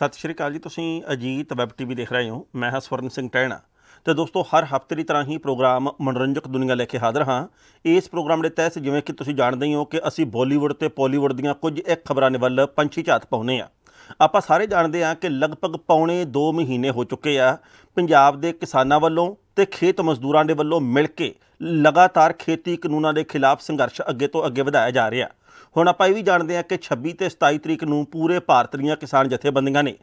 ਸਤਿ ਸ਼੍ਰੀ ਅਕਾਲ ਜੀ ਤੁਸੀਂ ਅਜੀਤ ਵੈਬ ਟੀਵੀ ਦੇਖ ਰਹੇ ਹੋ ਮੈਂ ਹਾਂ ਸਵਰਨ ਸਿੰਘ ਟੈਣਾ ਤੇ ਦੋਸਤੋ ਹਰ ਹਫਤੇ ਦੀ ਤਰ੍ਹਾਂ ਹੀ ਪ੍ਰੋਗਰਾਮ ਮਨੋਰੰਜਕ ਦੁਨੀਆ ਲੈ ਕੇ ਹਾਜ਼ਰ ਹਾਂ ਇਸ ਪ੍ਰੋਗਰਾਮ ਦੇ ਤਹਿਤ ਜਿਵੇਂ ਕਿ ਤੁਸੀਂ ਜਾਣਦੇ ਹੀ ਹੋ ਕਿ ਅਸੀਂ ਬਾਲੀਵੁੱਡ ਤੇ ਪਾਲੀਵੁੱਡ ਦੀਆਂ ਕੁਝ ਇੱਕ ਖਬਰਾਂ ਦੇ ਵੱਲ ਪੰਛੀ ਝਾਤ ਪਾਉਨੇ ਆ ਆਪਾਂ ਸਾਰੇ ਜਾਣਦੇ ਆ ਕਿ ਲਗਭਗ ਪੌਣੇ 2 ਮਹੀਨੇ ਹੋ ਚੁੱਕੇ ਆ ਪੰਜਾਬ ਦੇ ਕਿਸਾਨਾਂ ਵੱਲੋਂ ਤੇ ਖੇਤ ਮਜ਼ਦੂਰਾਂ ਦੇ ਵੱਲੋਂ ਮਿਲ ਕੇ ਲਗਾਤਾਰ ਖੇਤੀ ਕਾਨੂੰਨਾਂ ਦੇ ਖਿਲਾਫ ਸੰਘਰਸ਼ ਅੱਗੇ ਤੋਂ ਅੱਗੇ ਵਧਾਇਆ ਜਾ ਰਿਹਾ ਹੁਣ ਆਪਾਂ ਇਹ ਵੀ ਜਾਣਦੇ ਹਾਂ ਕਿ 26 ਤੇ 27 ਤਰੀਕ ਨੂੰ ਪੂਰੇ ਭਾਰਤ ਦੀਆਂ ਕਿਸਾਨ ਜਥੇਬੰਦੀਆਂ ਨੇ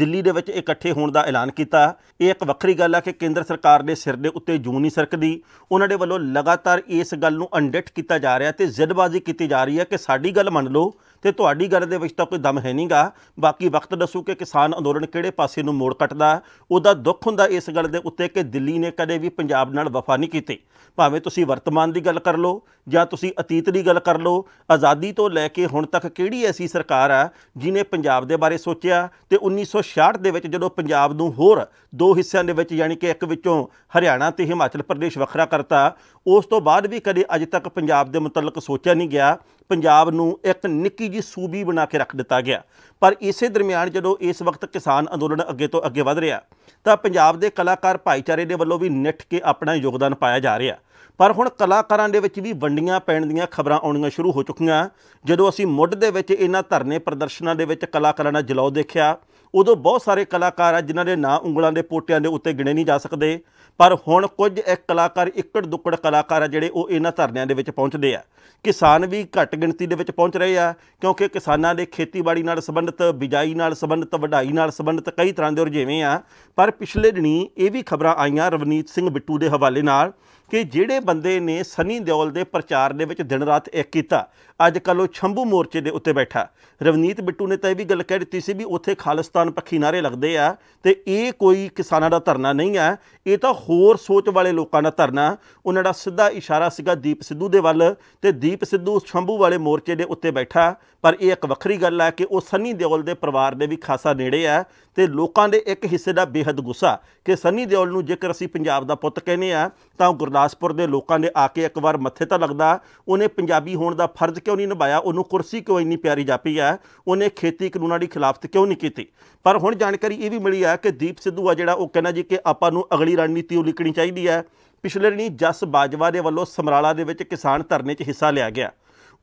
ਦਿੱਲੀ ਦੇ ਵਿੱਚ ਇਕੱਠੇ ਹੋਣ ਦਾ ਐਲਾਨ ਕੀਤਾ ਇਹ ਇੱਕ ਵੱਖਰੀ ਗੱਲ ਹੈ ਕਿ ਕੇਂਦਰ ਸਰਕਾਰ ਦੇ ਸਿਰ ਦੇ ਉੱਤੇ ਜੂ ਨਹੀਂ ਸਰਕਦੀ ਉਹਨਾਂ ਦੇ ਵੱਲੋਂ ਲਗਾਤਾਰ ਇਸ ਗੱਲ ਨੂੰ ਅਨਡਿਟ ਕੀਤਾ ਜਾ ਰਿਹਾ ਤੇ ਜ਼ਿੱਦਬਾਜ਼ੀ ਕੀਤੀ ਜਾ ਰਹੀ ਹੈ ਕਿ ਸਾਡੀ ਗੱਲ ਮੰਨ ਲਓ ਤੇ ਤੁਹਾਡੀ ਗੱਲ ਦੇ ਵਿੱਚ ਤਾਂ ਕੋਈ ਦਮ ਹੈ ਨਹੀਂਗਾ ਬਾਕੀ ਵਕਤ ਦੱਸੂ ਕਿ ਕਿਸਾਨ ਅੰਦੋਲਨ ਕਿਹੜੇ ਪਾਸੇ ਨੂੰ ਮੋੜ ਕੱਟਦਾ ਉਹਦਾ ਦੁੱਖ ਹੁੰਦਾ ਇਸ ਗੱਲ ਦੇ ਉੱਤੇ ਕਿ ਦਿੱਲੀ ਨੇ ਕਦੇ ਵੀ ਪੰਜਾਬ ਨਾਲ ਵਫਾ ਨਹੀਂ ਕੀਤੀ ਭਾਵੇਂ ਤੁਸੀਂ ਵਰਤਮਾਨ ਦੀ ਗੱਲ ਕਰ ਲਓ ਜਾਂ ਤੁਸੀਂ ਅਤੀਤ ਦੀ ਗੱਲ ਕਰ ਲਓ ਆਜ਼ਾਦੀ ਤੋਂ ਲੈ ਕੇ ਹੁਣ ਤੱਕ ਕਿਹੜੀ ਐਸੀ ਸਰਕਾਰ ਆ ਜਿਨੇ ਪੰਜਾਬ ਦੇ ਬਾਰੇ ਸੋਚਿਆ ਤੇ 1966 ਦੇ ਵਿੱਚ ਜਦੋਂ ਪੰਜਾਬ ਨੂੰ ਹੋਰ ਦੋ ਹਿੱਸਿਆਂ ਦੇ ਵਿੱਚ ਯਾਨੀ ਕਿ ਇੱਕ ਵਿੱਚੋਂ ਹਰਿਆਣਾ ਤੇ ਹਿਮਾਚਲ ਪ੍ਰਦੇਸ਼ ਵੱਖਰਾ ਕਰਤਾ ਉਸ ਤੋਂ ਬਾਅਦ ਵੀ ਕਦੇ ਅਜੇ ਤੱਕ ਪੰਜਾਬ ਦੇ ਮੁਤਲਕ ਸੋਚਿਆ ਨਹੀਂ ਗਿਆ ਪੰਜਾਬ ਨੂੰ ਇੱਕ ਨਿੱਕੀ ਜੀ ਸੂਬੀ ਬਣਾ ਕੇ ਰੱਖ ਦਿੱਤਾ ਗਿਆ ਪਰ ਇਸੇ ਦਰਮਿਆਨ ਜਦੋਂ ਇਸ ਵਕਤ ਕਿਸਾਨ ਅੰਦੋਲਨ ਅੱਗੇ ਤੋਂ ਅੱਗੇ ਵਧ ਰਿਹਾ ਤਾਂ ਪੰਜਾਬ ਦੇ ਕਲਾਕਾਰ ਭਾਈਚਾਰੇ ਦੇ ਵੱਲੋਂ ਵੀ ਨਿੱਠ ਕੇ ਆਪਣਾ ਯੋਗਦਾਨ ਪਾਇਆ ਜਾ ਰਿਹਾ ਪਰ ਹੁਣ ਕਲਾਕਾਰਾਂ ਦੇ ਵਿੱਚ ਵੀ ਵੰਡੀਆਂ ਪੈਣ ਦੀਆਂ ਖਬਰਾਂ ਆਉਣੀਆਂ ਸ਼ੁਰੂ ਹੋ ਚੁੱਕੀਆਂ ਜਦੋਂ ਅਸੀਂ ਮੁੱਢ ਦੇ ਵਿੱਚ ਇਹਨਾਂ ਧਰਨੇ ਪ੍ਰਦਰਸ਼ਨਾਂ ਦੇ ਵਿੱਚ ਕਲਾਕਾਰਾਂ ਦਾ ਜਲਾਉ ਦੇਖਿਆ ਉਦੋਂ ਬਹੁਤ ਸਾਰੇ ਕਲਾਕਾਰ ਆ ਜਿਨ੍ਹਾਂ ਦੇ ਨਾਂ ਉਂਗਲਾਂ ਦੇ ਪੋਟਿਆਂ ਦੇ ਉੱਤੇ ਗਿਣੇ ਨਹੀਂ ਜਾ ਸਕਦੇ ਪਰ ਹੁਣ ਕੁਝ ਇੱਕ ਕਲਾਕਾਰ ਇੱਕੜ ਦੁੱਕੜ ਕਲਾਕਾਰ ਆ ਜਿਹੜੇ ਉਹ ਇਹਨਾਂ ਧਰਨਿਆਂ ਦੇ ਵਿੱਚ ਪਹੁੰਚਦੇ ਆ ਕਿਸਾਨ ਵੀ ਘੱਟ ਗਿਣਤੀ ਦੇ ਵਿੱਚ ਪਹੁੰਚ ਰਹੇ ਆ ਕਿਉਂਕਿ ਕਿਸਾਨਾਂ ਦੇ ਖੇਤੀਬਾੜੀ ਨਾਲ ਸੰਬੰਧਿਤ ਬਿਜਾਈ ਨਾਲ ਸੰਬੰਧਿਤ ਵਢਾਈ ਨਾਲ ਸੰਬੰਧਿਤ ਕਈ ਤਰ੍ਹਾਂ ਦੇ ਉਰਜੇਵੇਂ ਆ ਪਰ ਪਿਛਲੇ ਦਿਨੀ ਇਹ ਵੀ ਖਬਰਾਂ ਆਈਆਂ ਰਵਨੀਤ ਸਿੰਘ ਬਿੱਟੂ ਦੇ ਹਵਾਲੇ ਨਾਲ ਕਿ ਜਿਹੜੇ ਬੰਦੇ ਨੇ ਸਨੀ ਦਿਓਲ ਦੇ ਪ੍ਰਚਾਰ ਦੇ ਵਿੱਚ ਦਿਨ ਰਾਤ ਇੱਕ ਕੀਤਾ ਅੱਜ ਕੱਲ ਉਹ ਛੰਭੂ ਮੋਰਚੇ ਦੇ ਉੱਤੇ ਬੈਠਾ ਰਵਨੀਤ ਬਿੱਟੂ ਨੇ ਤਾਂ ਇਹ ਵੀ ਗੱਲ ਕਹਿ ਦਿੱਤੀ ਸੀ ਵੀ ਉੱਥੇ ਖਾਲਿਸਤਾਨ ਪੱਖੀ ਨਾਰੇ ਲੱਗਦੇ ਆ ਤੇ ਇਹ ਕੋਈ ਕਿਸਾਨਾਂ ਦਾ ਧਰਨਾ ਨਹੀਂ ਆ ਇਹ ਤਾਂ ਹੋਰ ਸੋਚ ਵਾਲੇ ਲੋਕਾਂ ਦਾ ਧਰਨਾ ਉਹਨਾਂ ਦਾ ਸਿੱਧਾ ਇਸ਼ਾਰਾ ਸੀਗਾ ਦੀਪ ਸਿੱਧੂ ਦੇ ਵੱਲ ਤੇ ਦੀਪ ਸਿੱਧੂ ਛੰਭੂ ਵਾਲੇ ਮੋਰਚੇ ਦੇ ਉੱਤੇ ਬੈਠਾ ਪਰ ਇਹ ਇੱਕ ਵੱਖਰੀ ਗੱਲ ਆ ਕਿ ਉਹ ਸਨੀ ਦਿਓਲ ਦੇ ਪਰਿਵਾਰ ਦੇ ਵੀ ਖਾਸਾ ਨੇੜੇ ਆ ਤੇ ਲੋਕਾਂ ਦੇ ਇੱਕ ਹਿੱਸੇ ਦਾ ਬੇਹੱਦ ਗੁੱਸਾ ਕਿ ਸੰਨੀ ਦਿਓਲ ਨੂੰ ਜੇਕਰ ਅਸੀਂ ਪੰਜਾਬ ਦਾ ਪੁੱਤ ਕਹਿੰਦੇ ਆ ਤਾਂ ਗੁਰਦਾਸਪੁਰ ਦੇ ਲੋਕਾਂ ਦੇ ਆ ਕੇ ਇੱਕ ਵਾਰ ਮੱਥੇ ਤਾਂ ਲੱਗਦਾ ਉਹਨੇ ਪੰਜਾਬੀ ਹੋਣ ਦਾ ਫਰਜ਼ ਕਿਉਂ ਨਹੀਂ ਨਿਭਾਇਆ ਉਹਨੂੰ ਕੁਰਸੀ ਕਿਉਂ ਇੰਨੀ ਪਿਆਰੀ ਜਾਪੀ ਆ ਉਹਨੇ ਖੇਤੀ ਕਾਨੂੰਨਾਂ ਦੀ ਖਿਲਾਫਤ ਕਿਉਂ ਨਹੀਂ ਕੀਤੀ ਪਰ ਹੁਣ ਜਾਣਕਾਰੀ ਇਹ ਵੀ ਮਿਲੀ ਆ ਕਿ ਦੀਪ ਸਿੱਧੂ ਆ ਜਿਹੜਾ ਉਹ ਕਹਿੰਦਾ ਜੀ ਕਿ ਆਪਾਂ ਨੂੰ ਅਗਲੀ ਰਣਨੀਤੀ ਉਲੀਕਣੀ ਚਾਹੀਦੀ ਹੈ ਪਿਛਲੇ ਰਣੀ ਜਸ ਬਾਜਵਾ ਦੇ ਵੱਲੋਂ ਸਮਰਾਲਾ ਦੇ ਵਿੱਚ ਕਿਸਾਨ ਧਰਨੇ 'ਚ ਹਿੱਸਾ ਲਿਆ ਗਿਆ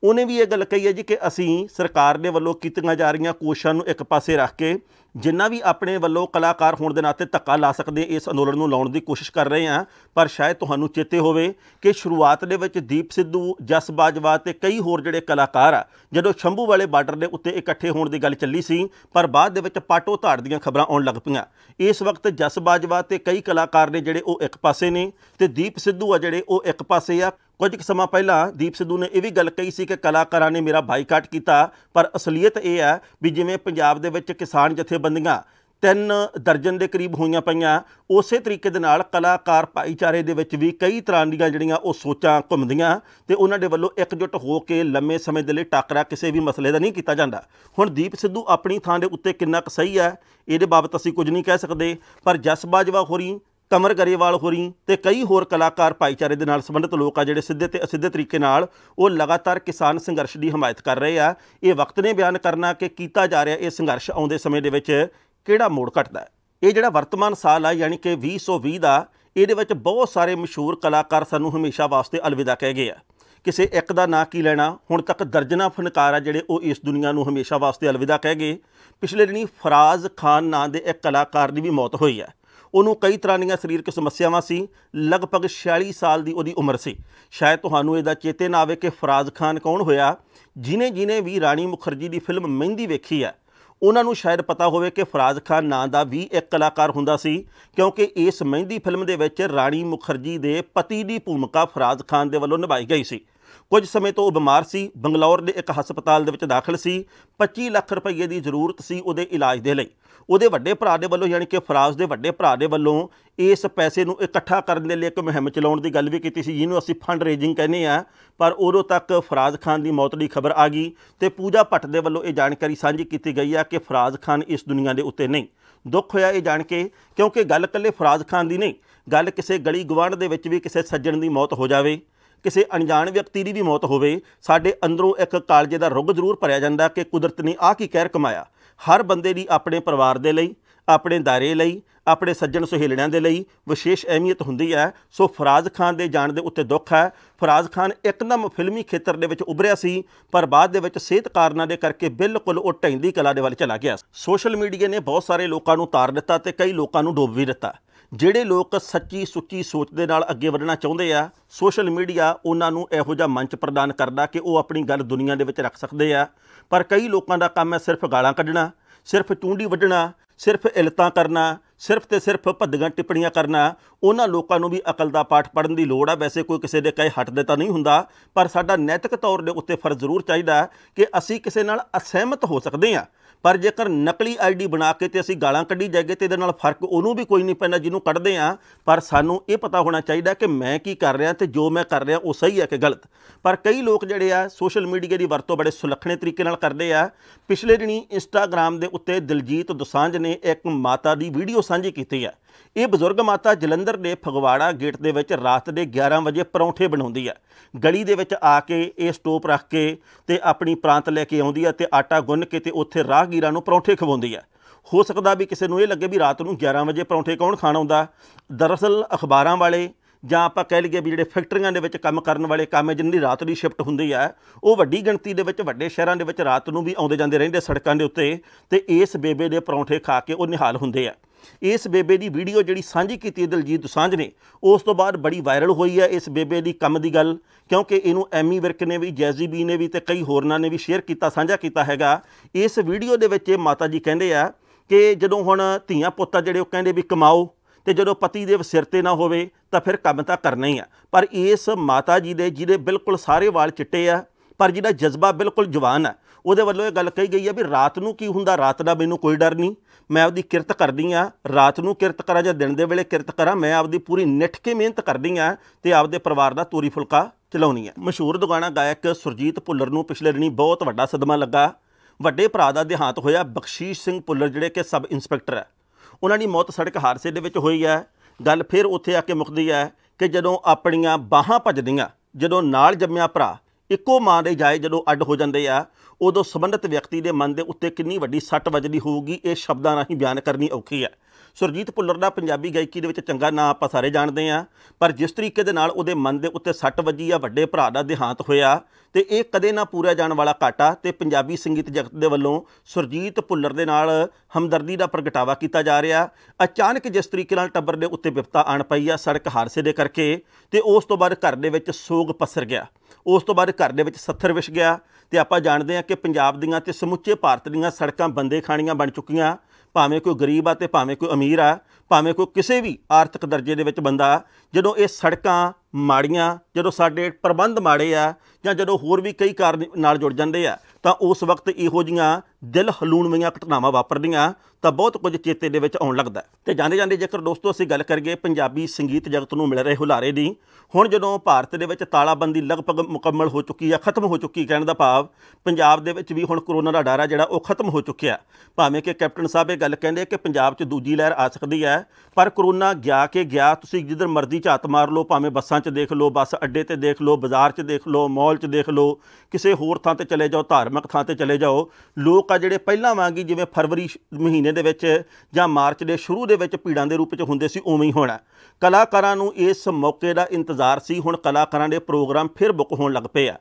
ਉਹਨੇ ਵੀ ਇਹ ਗੱਲ ਕਹੀ ਹੈ ਜੀ ਕਿ ਅਸੀਂ ਸਰਕਾਰ ਦੇ ਵੱਲੋਂ ਕੀਤੀਆਂ ਜਾ ਰਹੀਆਂ ਕੋਸ਼ਿਸ਼ਾਂ ਨੂੰ ਇੱਕ ਪਾਸੇ ਰੱਖ ਕੇ ਜਿੰਨਾ ਵੀ ਆਪਣੇ ਵੱਲੋਂ ਕਲਾਕਾਰ ਹੋਣ ਦੇ ਨਾਤੇ ਧੱਕਾ ਲਾ ਸਕਦੇ ਇਸ ਅੰਦੋਲਨ ਨੂੰ ਲਾਉਣ ਦੀ ਕੋਸ਼ਿਸ਼ ਕਰ ਰਹੇ ਹਾਂ ਪਰ ਸ਼ਾਇਦ ਤੁਹਾਨੂੰ ਚੇਤੇ ਹੋਵੇ ਕਿ ਸ਼ੁਰੂਆਤ ਦੇ ਵਿੱਚ ਦੀਪ ਸਿੱਧੂ ਜਸ ਬਾਜਵਾ ਤੇ ਕਈ ਹੋਰ ਜਿਹੜੇ ਕਲਾਕਾਰ ਆ ਜਦੋਂ ਸ਼ੰਭੂ ਵਾਲੇ ਬਾਰਡਰ ਦੇ ਉੱਤੇ ਇਕੱਠੇ ਹੋਣ ਦੀ ਗੱਲ ਚੱਲੀ ਸੀ ਪਰ ਬਾਅਦ ਦੇ ਵਿੱਚ ਪਾਟੋ ਧਾੜ ਦੀਆਂ ਖਬਰਾਂ ਆਉਣ ਲੱਗ ਪਈਆਂ ਇਸ ਵਕਤ ਜਸ ਬਾਜਵਾ ਤੇ ਕਈ ਕਲਾਕਾਰ ਨੇ ਜਿਹੜੇ ਉਹ ਇੱਕ ਪਾਸੇ ਨੇ ਤੇ ਦੀਪ ਸਿੱਧੂ ਆ ਜਿਹੜੇ ਉਹ ਇੱਕ ਪਾਸੇ ਆ ਕੁਝ ਕੁ ਸਮਾਂ ਪਹਿਲਾਂ ਦੀਪ ਸਿੱਧੂ ਨੇ ਇਹ ਵੀ ਗੱਲ ਕਹੀ ਸੀ ਕਿ ਕਲਾਕਾਰਾਂ ਨੇ ਮੇਰਾ ਬਾਈਕਾਟ ਕੀਤਾ ਪਰ ਅਸਲੀਅਤ ਇਹ ਹੈ ਵੀ ਜਿਵੇਂ ਪੰਜਾਬ ਦੇ ਵਿੱਚ ਕਿਸਾਨ ਜਥੇਬੰਦੀਆਂ ਤਿੰਨ ਦਰਜਨ ਦੇ ਕਰੀਬ ਹੋਈਆਂ ਪਈਆਂ ਉਸੇ ਤਰੀਕੇ ਦੇ ਨਾਲ ਕਲਾਕਾਰ ਭਾਈਚਾਰੇ ਦੇ ਵਿੱਚ ਵੀ ਕਈ ਤਰ੍ਹਾਂ ਦੀਆਂ ਜਿਹੜੀਆਂ ਉਹ ਸੋਚਾਂ ਘੁੰਮਦੀਆਂ ਤੇ ਉਹਨਾਂ ਦੇ ਵੱਲੋਂ ਇਕਜੁੱਟ ਹੋ ਕੇ ਲੰਮੇ ਸਮੇਂ ਦੇ ਲਈ ਟਾਕਰਾ ਕਿਸੇ ਵੀ ਮਸਲੇ ਦਾ ਨਹੀਂ ਕੀਤਾ ਜਾਂਦਾ ਹੁਣ ਦੀਪ ਸਿੱਧੂ ਆਪਣੀ ਥਾਂ ਦੇ ਉੱਤੇ ਕਿੰਨਾ ਕੁ ਸਹੀ ਹੈ ਇਹਦੇ ਬਾਬਤ ਅਸੀਂ ਕੁਝ ਨਹੀਂ ਕਹਿ ਸਕਦੇ ਪਰ ਜਸ ਬਾਜਵਾ ਹੋਰੀ ਕਮਰ ਗਰੇਵਾਲ ਹੋਰੀ ਤੇ ਕਈ ਹੋਰ ਕਲਾਕਾਰ ਭਾਈਚਾਰੇ ਦੇ ਨਾਲ ਸੰਬੰਧਿਤ ਲੋਕ ਆ ਜਿਹੜੇ ਸਿੱਧੇ ਤੇ ਅਸਿੱਧੇ ਤਰੀਕੇ ਨਾਲ ਉਹ ਲਗਾਤਾਰ ਕਿਸਾਨ ਸੰਘਰਸ਼ ਦੀ ਹਮਾਇਤ ਕਰ ਰਹੇ ਆ ਇਹ ਵਕਤ ਨੇ ਬਿਆਨ ਕਰਨਾ ਕਿ ਕੀਤਾ ਜਾ ਰਿਹਾ ਇਹ ਸੰਘਰਸ਼ ਆਉਂਦੇ ਸਮੇਂ ਦੇ ਵਿੱਚ ਕਿਹੜਾ ਮੋੜ ਘਟਦਾ ਇਹ ਜਿਹੜਾ ਵਰਤਮਾਨ ਸਾਲ ਆ ਯਾਨੀ ਕਿ 2020 ਦਾ ਇਹਦੇ ਵਿੱਚ ਬਹੁਤ ਸਾਰੇ ਮਸ਼ਹੂਰ ਕਲਾਕਾਰ ਸਾਨੂੰ ਹਮੇਸ਼ਾ ਵਾਸਤੇ ਅਲਵਿਦਾ ਕਹਿ ਗਏ ਆ ਕਿਸੇ ਇੱਕ ਦਾ ਨਾਂ ਕੀ ਲੈਣਾ ਹੁਣ ਤੱਕ ਦਰਜਨਾ ਫਨਕਾਰ ਆ ਜਿਹੜੇ ਉਹ ਇਸ ਦੁਨੀਆ ਨੂੰ ਹਮੇਸ਼ਾ ਵਾਸਤੇ ਅਲਵਿਦਾ ਕਹਿ ਗਏ ਪਿਛਲੇ ਦਿਨੀ ਫਰਾਜ਼ ਖਾਨ ਨਾਂ ਦੇ ਇੱਕ ਕਲਾਕਾਰ ਦੀ ਵੀ ਮੌਤ ਹੋਈ ਹੈ ਉਹਨੂੰ ਕਈ ਤਰ੍ਹਾਂ ਦੀਆਂ ਸਰੀਰਕ ਸਮੱਸਿਆਵਾਂ ਸੀ ਲਗਭਗ 46 ਸਾਲ ਦੀ ਉਹਦੀ ਉਮਰ ਸੀ ਸ਼ਾਇਦ ਤੁਹਾਨੂੰ ਇਹਦਾ ਚੇਤੇ ਨਾ ਆਵੇ ਕਿ ਫਰਾਜ਼ ਖਾਨ ਕੌਣ ਹੋਇਆ ਜਿਨੇ ਜਿਨੇ ਵੀ ਰਾਣੀ ਮੁਖਰਜੀ ਦੀ ਫਿਲਮ ਮਹਿੰਦੀ ਵੇਖੀ ਹੈ ਉਹਨਾਂ ਨੂੰ ਸ਼ਾਇਦ ਪਤਾ ਹੋਵੇ ਕਿ ਫਰਾਜ਼ ਖਾਨ ਨਾਂ ਦਾ ਵੀ ਇੱਕ ਕਲਾਕਾਰ ਹੁੰਦਾ ਸੀ ਕਿਉਂਕਿ ਇਸ ਮਹਿੰਦੀ ਫਿਲਮ ਦੇ ਵਿੱਚ ਰਾਣੀ ਮੁਖਰਜੀ ਦੇ ਪਤੀ ਦੀ ਭੂਮਿਕਾ ਫਰਾਜ਼ ਖਾਨ ਦੇ ਵੱਲੋਂ ਨਿਭਾਈ ਗਈ ਸੀ ਕੁਝ ਸਮੇਂ ਤੋਂ ਉਹ ਬਿਮਾਰ ਸੀ ਬੰਗਲੌਰ ਦੇ ਇੱਕ ਹਸਪਤਾਲ ਦੇ ਵਿੱਚ ਦਾਖਲ ਸੀ 25 ਲੱਖ ਰੁਪਏ ਦੀ ਜ਼ਰੂਰਤ ਸੀ ਉਹਦੇ ਇਲਾਜ ਦੇ ਲਈ ਉਹਦੇ ਵੱਡੇ ਭਰਾ ਦੇ ਵੱਲੋਂ ਯਾਨੀ ਕਿ ਫਰਾਜ਼ ਦੇ ਵੱਡੇ ਭਰਾ ਦੇ ਵੱਲੋਂ ਇਸ ਪੈਸੇ ਨੂੰ ਇਕੱਠਾ ਕਰਨ ਦੇ ਲਈ ਇੱਕ ਮੁਹਿੰਮ ਚਲਾਉਣ ਦੀ ਗੱਲ ਵੀ ਕੀਤੀ ਸੀ ਜਿਹਨੂੰ ਅਸੀਂ ਫੰਡ ਰੇਜ਼ਿੰਗ ਕਹਿੰਦੇ ਆ ਪਰ ਉਦੋਂ ਤੱਕ ਫਰਾਜ਼ ਖਾਨ ਦੀ ਮੌਤ ਦੀ ਖਬਰ ਆ ਗਈ ਤੇ ਪੂਜਾ ਭੱਟ ਦੇ ਵੱਲੋਂ ਇਹ ਜਾਣਕਾਰੀ ਸਾਂਝੀ ਕੀਤੀ ਗਈ ਆ ਕਿ ਫਰਾਜ਼ ਖਾਨ ਇਸ ਦੁਨੀਆ ਦੇ ਉੱਤੇ ਨਹੀਂ ਦੁੱਖ ਹੋਇਆ ਇਹ ਜਾਣ ਕੇ ਕਿਉਂਕਿ ਗੱਲ ਇਕੱਲੇ ਫਰਾਜ਼ ਖਾਨ ਦੀ ਨਹੀਂ ਗੱਲ ਕਿਸੇ ਗਲੀ ਗਵਾਂਢ ਦੇ ਵਿੱਚ ਵੀ ਕਿਸੇ ਸੱਜਣ ਦੀ ਮੌਤ ਹੋ ਜਾਵੇ ਕਿਸੇ ਅਣਜਾਣ ਵਿਅਕਤੀ ਦੀ ਵੀ ਮੌਤ ਹੋਵੇ ਸਾਡੇ ਅੰਦਰੋਂ ਇੱਕ ਕਾਲਜੇ ਦਾ ਰੁਗ ਜ਼ਰੂਰ ਭਰਿਆ ਜਾਂਦਾ ਕਿ ਕੁਦਰਤ ਨੇ ਆਹ ਕੀ ਕਹਿਰ ਕਮਾਇਆ ਹਰ ਬੰਦੇ ਦੀ ਆਪਣੇ ਪਰਿਵਾਰ ਦੇ ਲਈ ਆਪਣੇ ਦਾਇਰੇ ਲਈ ਆਪਣੇ ਸੱਜਣ ਸੁਹੇਲਣਿਆਂ ਦੇ ਲਈ ਵਿਸ਼ੇਸ਼ ਅਹਿਮੀਅਤ ਹੁੰਦੀ ਹੈ ਸੋ ਫਰਾਜ਼ ਖਾਨ ਦੇ ਜਾਣ ਦੇ ਉੱਤੇ ਦੁੱਖ ਹੈ ਫਰਾਜ਼ ਖਾਨ ਇੱਕਦਮ ਫਿਲਮੀ ਖੇਤਰ ਦੇ ਵਿੱਚ ਉਭਰਿਆ ਸੀ ਪਰ ਬਾਅਦ ਦੇ ਵਿੱਚ ਸਿਹਤ ਕਾਰਨਾਂ ਦੇ ਕਰਕੇ ਬਿਲਕੁਲ ਉਹ ਢੈਂਦੀ ਕਲਾ ਦੇ ਵੱਲ ਚਲਾ ਗਿਆ ਸੋਸ਼ਲ ਮੀਡੀਆ ਨੇ ਬਹੁਤ ਸਾਰੇ ਲੋਕਾਂ ਨੂੰ ਤਾਰ ਦਿੱਤਾ ਤੇ ਕਈ ਲੋਕਾਂ ਨੂੰ ਡੋਬ ਵੀ ਦਿੱਤਾ ਜਿਹੜੇ ਲੋਕ ਸੱਚੀ ਸੁੱਚੀ ਸੋਚ ਦੇ ਨਾਲ ਅੱਗੇ ਵਧਣਾ ਚਾਹੁੰਦੇ ਆ ਸੋਸ਼ਲ ਮੀਡੀਆ ਉਹਨਾਂ ਨੂੰ ਇਹੋ ਜਿਹਾ ਮੰਚ ਪ੍ਰਦਾਨ ਕਰਦਾ ਕਿ ਉਹ ਆਪਣੀ ਗੱਲ ਦੁਨੀਆ ਦੇ ਵਿੱਚ ਰੱਖ ਸਕਦੇ ਆ ਪਰ ਕਈ ਲੋਕਾਂ ਦਾ ਕੰਮ ਹੈ ਸਿਰਫ ਗਾਲਾਂ ਕੱਢਣਾ ਸਿਰਫ ਟੁੰਡੀ ਵੱਢਣਾ ਸਿਰਫ ਇਲਤਾਂ ਕਰਨਾ ਸਿਰਫ ਤੇ ਸਿਰਫ ਭੱਦਗਾਂ ਟਿੱਪਣੀਆਂ ਕਰਨਾ ਉਹਨਾਂ ਲੋਕਾਂ ਨੂੰ ਵੀ ਅਕਲ ਦਾ ਪਾਠ ਪੜਨ ਦੀ ਲੋੜ ਆ ਵੈਸੇ ਕੋਈ ਕਿਸੇ ਦੇ ਕਹੇ ਹਟਦੇ ਤਾਂ ਨਹੀਂ ਹੁੰਦਾ ਪਰ ਸਾਡਾ ਨੈਤਿਕ ਤੌਰ ਦੇ ਉੱਤੇ ਫਰਜ਼ ਜ਼ਰੂਰ ਚਾਹੀਦਾ ਕਿ ਅਸੀਂ ਕਿਸੇ ਨਾਲ ਅਸਹਿਮਤ ਹੋ ਸਕਦੇ ਹਾਂ ਪਰ ਜੇਕਰ ਨਕਲੀ ਆਈਡੀ ਬਣਾ ਕੇ ਤੇ ਅਸੀਂ ਗਾਲਾਂ ਕੱਢੀ ਜਾਗੇ ਤੇ ਇਹਦੇ ਨਾਲ ਫਰਕ ਉਹਨੂੰ ਵੀ ਕੋਈ ਨਹੀਂ ਪੈਂਦਾ ਜਿਹਨੂੰ ਕੱਢਦੇ ਆ ਪਰ ਸਾਨੂੰ ਇਹ ਪਤਾ ਹੋਣਾ ਚਾਹੀਦਾ ਕਿ ਮੈਂ ਕੀ ਕਰ ਰਿਹਾ ਤੇ ਜੋ ਮੈਂ ਕਰ ਰਿਹਾ ਉਹ ਸਹੀ ਹੈ ਕਿ ਗਲਤ ਪਰ ਕਈ ਲੋਕ ਜਿਹੜੇ ਆ ਸੋਸ਼ਲ ਮੀਡੀਆ ਦੀ ਵਰਤੋਂ ਬੜੇ ਸੁਲੱਖਣੇ ਤਰੀਕੇ ਨਾਲ ਕਰਦੇ ਆ ਪਿਛਲੇ ਦਿਨੀ ਇੰਸਟਾਗ੍ਰam ਦੇ ਉੱਤੇ ਦਿਲਜੀਤ ਦੋਸਾਂਝ ਨੇ ਇੱਕ ਮਾਤਾ ਦੀ ਵੀਡੀਓ ਸਾਂਝੀ ਕੀਤੀ ਆ ਇਹ ਬਜ਼ੁਰਗ ਮਾਤਾ ਜਲੰਧਰ ਦੇ ਫਗਵਾੜਾ ਗੇਟ ਦੇ ਵਿੱਚ ਰਾਤ ਦੇ 11 ਵਜੇ ਪਰੌਂਠੇ ਬਣਾਉਂਦੀ ਹੈ ਗਲੀ ਦੇ ਵਿੱਚ ਆ ਕੇ ਇਹ ਸਟੋਪ ਰੱਖ ਕੇ ਤੇ ਆਪਣੀ ਪ੍ਰਾਂਤ ਲੈ ਕੇ ਆਉਂਦੀ ਹੈ ਤੇ ਆਟਾ ਗੁੰਨ ਕੇ ਤੇ ਉੱਥੇ ਰਾਹਗੀਰਾਂ ਨੂੰ ਪਰੌਂਠੇ ਖਵਾਉਂਦੀ ਹੈ ਹੋ ਸਕਦਾ ਵੀ ਕਿਸੇ ਨੂੰ ਇਹ ਲੱਗੇ ਵੀ ਰਾਤ ਨੂੰ 11 ਵਜੇ ਪਰੌਂਠੇ ਕੌਣ ਖਾਣ ਆਉਂਦਾ ਦਰਅਸਲ ਅਖਬਾਰਾਂ ਵਾਲੇ ਜਾਂ ਆਪਾਂ ਕਹਿ ਲਈਏ ਵੀ ਜਿਹੜੇ ਫੈਕਟਰੀਆਂ ਦੇ ਵਿੱਚ ਕੰਮ ਕਰਨ ਵਾਲੇ ਕਾਮੇ ਜਿੰਨੀ ਰਾਤ ਦੀ ਸ਼ਿਫਟ ਹੁੰਦੀ ਹੈ ਉਹ ਵੱਡੀ ਗਿਣਤੀ ਦੇ ਵਿੱਚ ਵੱਡੇ ਸ਼ਹਿਰਾਂ ਦੇ ਵਿੱਚ ਰਾਤ ਨੂੰ ਵੀ ਆਉਂਦੇ ਜਾਂਦੇ ਰਹਿੰਦੇ ਸੜਕਾਂ ਦੇ ਉੱਤੇ ਤੇ ਇਸ ਬੇਬੇ ਦੇ ਪਰੌਂਠੇ ਖਾ ਕੇ ਉਹ ਨਿਹਾਲ ਹੁੰਦੇ ਆ ਇਸ ਬੇਬੇ ਦੀ ਵੀਡੀਓ ਜਿਹੜੀ ਸਾਂਝੀ ਕੀਤੀ ਦਲਜੀਤ ਦੁਸਾਂਝ ਨੇ ਉਸ ਤੋਂ ਬਾਅਦ ਬੜੀ ਵਾਇਰਲ ਹੋਈ ਹੈ ਇਸ ਬੇਬੇ ਦੀ ਕੰਮ ਦੀ ਗੱਲ ਕਿਉਂਕਿ ਇਹਨੂੰ ਐਮੀ ਵਰਕ ਨੇ ਵੀ ਜੈਜ਼ੀ ਬੀ ਨੇ ਵੀ ਤੇ ਕਈ ਹੋਰਨਾਂ ਨੇ ਵੀ ਸ਼ੇਅਰ ਕੀਤਾ ਸਾਂਝਾ ਕੀਤਾ ਹੈਗਾ ਇਸ ਵੀਡੀਓ ਦੇ ਵਿੱਚ ਇਹ ਮਾਤਾ ਜੀ ਕਹਿੰਦੇ ਆ ਕਿ ਜਦੋਂ ਹੁਣ ਧੀਆਂ ਪੁੱਤਾਂ ਜਿਹੜੇ ਉਹ ਕਹਿੰਦੇ ਵੀ ਕਮਾਓ ਤੇ ਜਦੋਂ ਪਤੀ ਦੇ ਸਿਰ ਤੇ ਨਾ ਹੋਵੇ ਤਾਂ ਫਿਰ ਕੰਮ ਤਾਂ ਕਰਨਾ ਹੀ ਆ ਪਰ ਇਸ ਮਾਤਾ ਜੀ ਦੇ ਜਿਹਦੇ ਬਿਲਕੁਲ ਸਾਰੇ ਵਾਲ ਚਿੱਟੇ ਆ ਪਰ ਜਿਹਦਾ ਜਜ਼ਬਾ ਬਿਲਕੁਲ ਜਵਾਨ ਆ ਉਹਦੇ ਵੱਲੋਂ ਇਹ ਗੱਲ ਕਹੀ ਗਈ ਹੈ ਵੀ ਰਾਤ ਨੂੰ ਕੀ ਹੁੰਦਾ ਰਾਤ ਦਾ ਮੈਨੂੰ ਕੋਈ ਡਰ ਨਹੀਂ ਮੈਂ ਆਪਦੀ ਕਿਰਤ ਕਰਦੀ ਆ ਰਾਤ ਨੂੰ ਕਿਰਤ ਕਰਾਂ ਜਾਂ ਦਿਨ ਦੇ ਵੇਲੇ ਕਿਰਤ ਕਰਾਂ ਮੈਂ ਆਪਦੀ ਪੂਰੀ ਨਿੱਠ ਕੇ ਮਿਹਨਤ ਕਰਦੀ ਆ ਤੇ ਆਪਦੇ ਪਰਿਵਾਰ ਦਾ ਤੋਰੀ ਫੁਲਕਾ ਚਲਾਉਣੀ ਆ ਮਸ਼ਹੂਰ ਦੁਗਾਣਾ ਗਾਇਕ ਸੁਰਜੀਤ ਭੁੱਲਰ ਨੂੰ ਪਿਛਲੇ ਦਿਨੀ ਬਹੁਤ ਵੱਡਾ ਸਦਮਾ ਲੱਗਾ ਵੱਡੇ ਭਰਾ ਦਾ ਦਿਹਾਂਤ ਹੋਇਆ ਬਖਸ਼ੀਸ਼ ਸਿੰਘ ਭੁੱਲਰ ਜਿਹੜੇ ਕਿ ਸਬ ਇੰਸਪੈਕਟਰ ਹੈ ਉਹਨਾਂ ਦੀ ਮੌਤ ਸੜਕ ਹਾਦਸੇ ਦੇ ਵਿੱਚ ਹੋਈ ਹੈ ਗੱਲ ਫਿਰ ਉੱਥੇ ਆ ਕੇ ਮੁਕਦੀ ਹੈ ਕਿ ਜਦੋਂ ਆਪਣੀਆਂ ਬਾਹਾਂ ਭਜਦੀਆਂ ਜਦੋਂ ਨਾਲ ਜੰਮਿਆ ਭਰਾ ਇੱਕੋ ਮਾਂ ਦੇ ਜਾਏ ਜਦੋਂ ਅੱਡ ਹੋ ਜਾਂਦੇ ਆ ਉਦੋਂ ਸੰਬੰਧਿਤ ਵਿਅਕਤੀ ਦੇ ਮਨ ਦੇ ਉੱਤੇ ਕਿੰਨੀ ਵੱਡੀ ਸੱਟ ਵੱਜਦੀ ਹੋਊਗੀ ਇਹ ਸ਼ਬਦਾਂ ਰਾਹੀਂ ਬਿਆਨ ਕਰਨੀ ਔਖੀ ਹੈ ਸੁਰਜੀਤ ਭੁੱਲਰ ਦਾ ਪੰਜਾਬੀ ਗਾਇਕੀ ਦੇ ਵਿੱਚ ਚੰਗਾ ਨਾਮ ਆਪਾਂ ਸਾਰੇ ਜਾਣਦੇ ਆ ਪਰ ਜਿਸ ਤਰੀਕੇ ਦੇ ਨਾਲ ਉਹਦੇ ਮਨ ਦੇ ਉੱਤੇ ਸੱਟ ਵੱਜੀ ਆ ਵੱਡੇ ਭਰਾ ਦਾ ਦੇਹਾਂਤ ਹੋਇਆ ਤੇ ਇਹ ਕਦੇ ਨਾ ਪੂਰਾ ਜਾਣ ਵਾਲਾ ਘਾਟਾ ਤੇ ਪੰਜਾਬੀ ਸੰਗੀਤ ਜਗਤ ਦੇ ਵੱਲੋਂ ਸੁਰਜੀਤ ਭੁੱਲਰ ਦੇ ਨਾਲ ਹਮਦਰਦੀ ਦਾ ਪ੍ਰਗਟਾਵਾ ਕੀਤਾ ਜਾ ਰਿਹਾ ਅਚਾਨਕ ਜਿਸ ਤਰੀਕੇ ਨਾਲ ਟੱਬਰ ਦੇ ਉੱਤੇ ਵਿਪਤਾ ਆਣ ਪਈ ਆ ਸੜਕ ਹਾਦਸੇ ਦੇ ਕਰਕੇ ਤੇ ਉਸ ਤੋਂ ਬਾਅਦ ਘਰ ਦੇ ਵਿੱਚ ਸੋਗ ਪਸਰ ਗਿਆ ਉਸ ਤੋਂ ਬਾਅਦ ਘਰ ਦੇ ਵਿੱਚ ਸੱਥਰ ਵਿਛ ਗਿਆ ਤੇ ਆਪਾਂ ਜਾਣਦੇ ਹਾਂ ਕਿ ਪੰਜਾਬ ਦੀਆਂ ਤੇ ਸਮੁੱਚੇ ਭਾਰਤ ਦੀਆਂ ਸੜਕਾਂ ਬੰਦੇ ਖਾਣੀਆਂ ਬਣ ਚੁੱਕੀਆਂ ਭਾਵੇਂ ਕੋਈ ਗਰੀਬ ਆ ਤੇ ਭਾਵੇਂ ਕੋਈ ਅਮੀਰ ਆ ਭਾਵੇਂ ਕੋਈ ਕਿਸੇ ਵੀ ਆਰਥਿਕ ਦਰਜੇ ਦੇ ਵਿੱਚ ਬੰਦਾ ਜਦੋਂ ਇਹ ਸੜਕਾਂ ਮਾੜੀਆਂ ਜਦੋਂ ਸਾਡੇ ਪ੍ਰਬੰਧ ਮਾੜੇ ਆ ਜਾਂ ਜਦੋਂ ਹੋਰ ਵੀ ਕਈ ਕਾਰਨ ਨਾਲ ਜੁੜ ਜਾਂਦੇ ਆ ਤਾਂ ਉਸ ਵਕਤ ਇਹੋ ਜੀਆਂ ਦਿਲ ਹਲੂਣਵੀਆਂ ਘਟਨਾਵਾਂ ਵਾਪਰਦੀਆਂ ਤਾਂ ਬਹੁਤ ਕੁਝ ਚੇਤੇ ਦੇ ਵਿੱਚ ਆਉਣ ਲੱਗਦਾ ਤੇ ਜਾਂਦੇ ਜਾਂਦੇ ਜੇਕਰ ਦੋਸਤੋ ਅਸੀਂ ਗੱਲ ਕਰੀਏ ਪੰਜਾਬੀ ਸੰਗੀਤ ਜਗਤ ਨੂੰ ਮਿਲ ਰਹੇ ਹੁਲਾਰੇ ਦੀ ਹੁਣ ਜਦੋਂ ਭਾਰਤ ਦੇ ਵਿੱਚ ਤਾਲਾਬੰਦੀ ਲਗਭਗ ਮੁਕੰਮਲ ਹੋ ਚੁੱਕੀ ਆ ਖਤਮ ਹੋ ਚੁੱਕੀ ਕਹਿਣ ਦਾ ਭਾਵ ਪੰਜਾਬ ਦੇ ਵਿੱਚ ਵੀ ਹੁਣ ਕਰੋਨਾ ਦਾ ਡਰ ਜਿਹੜਾ ਉਹ ਖਤਮ ਹੋ ਚੁੱਕਿਆ ਭਾਵੇਂ ਕਿ ਕੈਪਟਨ ਸਾਹਿਬ ਇਹ ਗੱਲ ਕਹਿੰਦੇ ਕਿ ਪੰਜਾਬ 'ਚ ਦੂਜੀ ਲਹਿਰ ਆ ਸਕਦੀ ਹੈ ਪਰ ਕਰੋਨਾ ਗਿਆ ਕੇ ਗਿਆ ਤੁਸੀਂ ਜਿੱਧਰ ਮਰਜ਼ੀ ਝਾਤ ਮਾਰ ਲਓ ਭਾਵੇਂ ਬੱਸਾਂ 'ਚ ਦੇਖ ਲਓ ਬੱਸ ਅੱਡੇ ਤੇ ਦੇਖ ਲਓ ਬਾਜ਼ਾਰ 'ਚ ਦੇਖ ਲਓ ਮਾਲ 'ਚ ਦੇਖ ਲਓ ਕਿਸੇ ਹੋਰ ਥਾਂ ਤੇ ਚਲੇ ਜਾਓ ਧਾਰਮਿਕ ਥਾਂ ਤੇ ਚਲੇ ਜਾਓ ਲੋਕ ਆ ਜਿਹੜੇ ਪਹਿਲਾਂ ਵਾਂਗੀ ਜਿਵੇਂ ਫਰਵਰੀ ਮਹੀਨੇ ਦੇ ਵਿੱਚ ਜਾਂ ਮਾਰਚ ਦੇ ਸ਼ੁਰੂ ਦੇ ਵਿੱਚ ਪੀੜਾਂ ਦੇ ਰੂਪ 'ਚ ਹੁੰਦੇ ਸੀ ਉਵੇਂ ਹੀ ਹੋਣਾ ਕਲਾਕਾਰਾਂ ਨੂੰ ਇਸ ਮੌਕੇ ਦਾ ਇੰਤਜ਼ਾਰ ਸੀ ਹੁਣ ਕਲਾਕਾਰਾਂ ਦੇ ਪ੍ਰੋਗਰਾਮ ਫਿਰ ਬੁੱਕ ਹੋਣ ਲੱਗ ਪਏ ਆ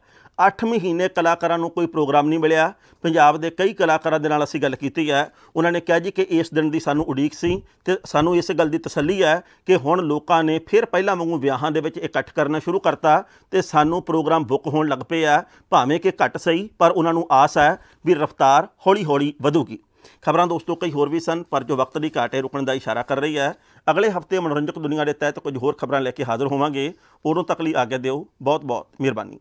8 ਮਹੀਨੇ ਕਲਾਕਾਰਾਂ ਨੂੰ ਕੋਈ ਪ੍ਰੋਗਰਾਮ ਨਹੀਂ ਮਿਲਿਆ ਪੰਜਾਬ ਦੇ ਕਈ ਕਲਾਕਾਰਾਂ ਦੇ ਨਾਲ ਅਸੀਂ ਗੱਲ ਕੀਤੀ ਹੈ ਉਹਨਾਂ ਨੇ ਕਿਹਾ ਜੀ ਕਿ ਇਸ ਦਿਨ ਦੀ ਸਾਨੂੰ ਉਡੀਕ ਸੀ ਤੇ ਸਾਨੂੰ ਇਸ ਗੱਲ ਦੀ ਤਸੱਲੀ ਹੈ ਕਿ ਹੁਣ ਲੋਕਾਂ ਨੇ ਫਿਰ ਪਹਿਲਾਂ ਵਾਂਗੂ ਵਿਆਹਾਂ ਦੇ ਵਿੱਚ ਇਕੱਠ ਕਰਨਾ ਸ਼ੁਰੂ ਕਰਤਾ ਤੇ ਸਾਨੂੰ ਪ੍ਰੋਗਰਾਮ ਬੁੱਕ ਹੋਣ ਲੱਗ ਪਏ ਆ ਭਾਵੇਂ ਕਿ ਘੱਟ ਸਹੀ ਪਰ ਉਹਨਾਂ ਨੂੰ ਆਸ ਹੈ ਵੀ ਰਫ਼ਤਾਰ ਹੌਲੀ-ਹੌਲੀ ਵਧੂਗੀ ਖਬਰਾਂ ਦੋਸਤੋ ਕਈ ਹੋਰ ਵੀ ਸਨ ਪਰ ਜੋ ਵਕਤ ਦੀ ਘਾਟ ਹੈ ਰੁਕਣ ਦਾ ਇਸ਼ਾਰਾ ਕਰ ਰਹੀ ਹੈ ਅਗਲੇ ਹਫਤੇ ਮਨੋਰੰਜਕ ਦੁਨੀਆ ਦੇ ਤਹਿਤ ਕੁਝ ਹੋਰ ਖਬਰਾਂ ਲੈ ਕੇ ਹਾਜ਼ਰ ਹੋਵਾਂਗੇ ਉਦੋਂ ਤੱਕ ਲਈ ਆਗਿਆ ਦਿਓ ਬਹੁਤ ਬਹੁਤ ਮਿਹਰਬਾਨੀ